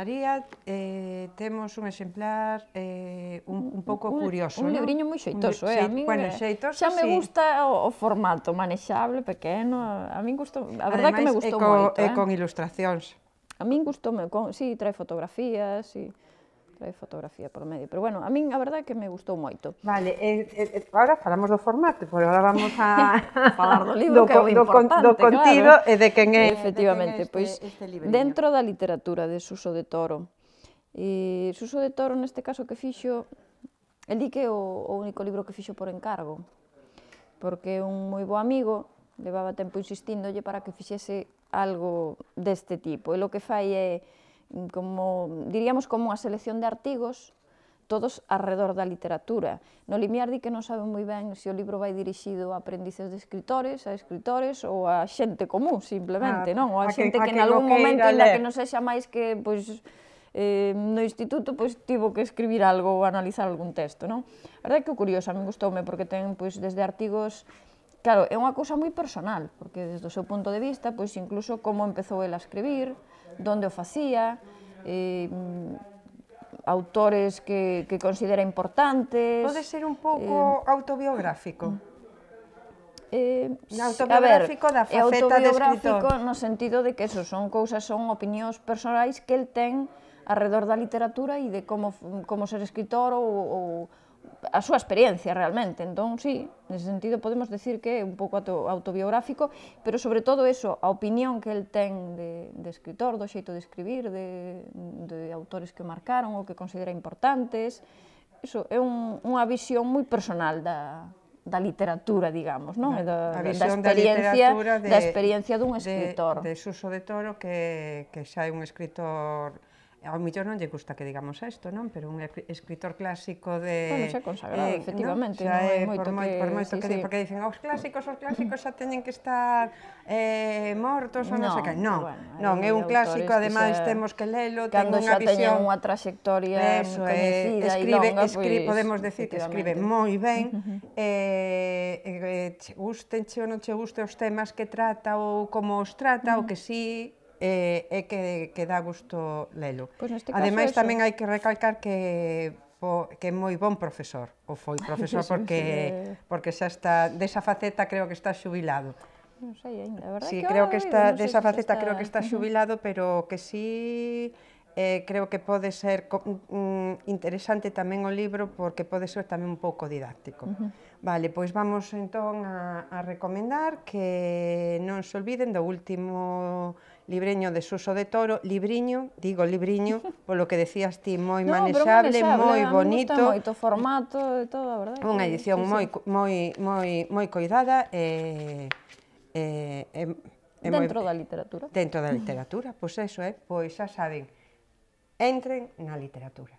María, eh, temos un exemplar eh, un, un pouco curioso. Un, un libriño no? moi xeitoso, eh? a min, bueno, eh, xeitoso, xa me gusta o, o formato manexable, pequeno, a min gustou, a verdade que me gustou moito. E eh? con ilustracións. A min gustou, con, sí, trae fotografías, sí. E trae fotografía por medio. Pero bueno, a min a verdade é que me gustou moito. Vale, e, eh, eh, eh agora falamos do formato, pero agora vamos a falar do libro do, que é o importante, do, do contido claro. e de quen é. Efectivamente, de quen é este, pois este dentro da literatura de Suso de Toro. E Suso de Toro neste caso que fixo El di que o, o único libro que fixo por encargo, porque un moi bo amigo levaba tempo insistíndolle para que fixese algo deste tipo. E lo que fai é como diríamos como unha selección de artigos todos alrededor da literatura. No limiar di que non sabe moi ben se o libro vai dirixido a aprendices de escritores, a escritores ou a xente común, simplemente, ah, non? Ou a, a xente que, que en algún momento, en que non sexa máis que pois, eh, no instituto, pois tivo que escribir algo ou analizar algún texto, non? A verdade que curioso, a mí gustoume, porque ten pois, desde artigos Claro, é unha cousa moi personal, porque desde o seu punto de vista, pois incluso como empezou el a escribir, donde o facía, eh, autores que, que considera importantes... Pode ser un pouco eh, autobiográfico. Eh, autobiográfico ver, da faceta de escritor. autobiográfico no sentido de que eso son cousas, son opinións personais que el ten alrededor da literatura e de como, como ser escritor ou, ou a súa experiencia realmente. Entón, sí, nese sentido podemos decir que é un pouco autobiográfico, pero sobre todo eso, a opinión que el ten de, de escritor, do xeito de escribir, de, de autores que o marcaron ou que considera importantes, eso é un, unha visión moi personal da, da literatura, digamos, non? da, da experiencia, da, de, da experiencia dun escritor. De, de Suso de Toro, que, que xa é un escritor ao millor non lle gusta que digamos isto, non? Pero un escritor clásico de... Bueno, xa consagrado, eh, efectivamente. Non? Xa é moito por, moi, que... por moito sí, que sí. Di, porque dicen, os oh, clásicos, os clásicos xa teñen que estar eh, mortos ou non sei que. Non, bueno, non, é un clásico, ademais temos que lelo, ten unha visión... Cando xa unha trayectoria Eso, eh, escribe, e longa, escribe, pues, podemos decir que escribe moi ben, eh, -huh. eh, eh, che ou non che guste os temas que trata ou como os trata, uh -huh. o que si sí, e, eh, que, que dá gusto lelo. Pues pois neste caso Ademais, eso... tamén hai que recalcar que po, que é moi bon profesor, ou foi profesor porque porque xa está desa faceta creo que está xubilado. Non sei aínda, a verdade sí, que creo que está no desa faceta está... creo que está xubilado, pero que si sí, eh, creo que pode ser mm, mm, interesante tamén o libro porque pode ser tamén un pouco didáctico. Uh -huh. Vale, pois vamos entón a, a recomendar que non se olviden do último Libreño de Suso de Toro, libriño, digo libriño, polo que decías ti, moi no, manexable, moi bonito. Moito formato e todo, a verdade. Unha edición sí, sí. moi moi moi moi coidada e eh, eh, eh, dentro moi, da literatura. Dentro da literatura, pois eso, eh, pois xa saben, entren na literatura.